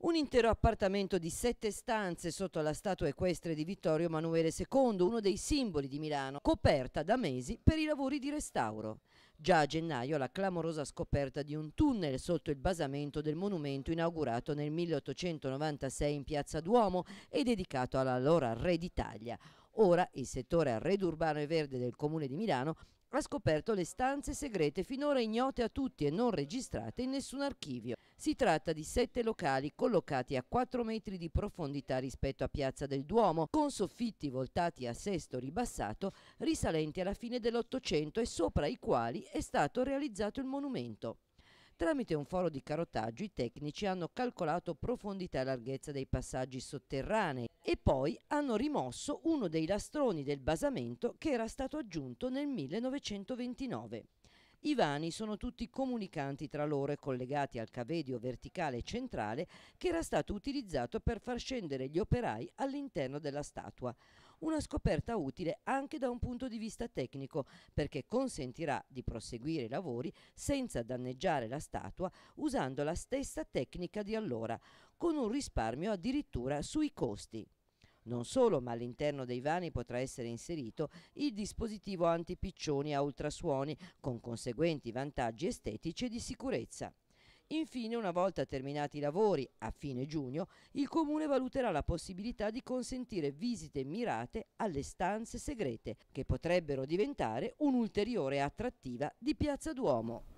Un intero appartamento di sette stanze sotto la statua equestre di Vittorio Emanuele II, uno dei simboli di Milano, coperta da mesi per i lavori di restauro. Già a gennaio la clamorosa scoperta di un tunnel sotto il basamento del monumento inaugurato nel 1896 in Piazza Duomo e dedicato all'allora Re d'Italia. Ora il settore arredo urbano e verde del Comune di Milano ha scoperto le stanze segrete finora ignote a tutti e non registrate in nessun archivio. Si tratta di sette locali collocati a 4 metri di profondità rispetto a Piazza del Duomo, con soffitti voltati a sesto ribassato, risalenti alla fine dell'Ottocento e sopra i quali è stato realizzato il monumento. Tramite un foro di carotaggio i tecnici hanno calcolato profondità e larghezza dei passaggi sotterranei e poi hanno rimosso uno dei lastroni del basamento che era stato aggiunto nel 1929. I vani sono tutti comunicanti tra loro e collegati al cavedio verticale centrale che era stato utilizzato per far scendere gli operai all'interno della statua. Una scoperta utile anche da un punto di vista tecnico perché consentirà di proseguire i lavori senza danneggiare la statua usando la stessa tecnica di allora, con un risparmio addirittura sui costi. Non solo, ma all'interno dei vani potrà essere inserito il dispositivo antipiccioni a ultrasuoni con conseguenti vantaggi estetici e di sicurezza. Infine, una volta terminati i lavori, a fine giugno, il Comune valuterà la possibilità di consentire visite mirate alle stanze segrete, che potrebbero diventare un'ulteriore attrattiva di Piazza Duomo.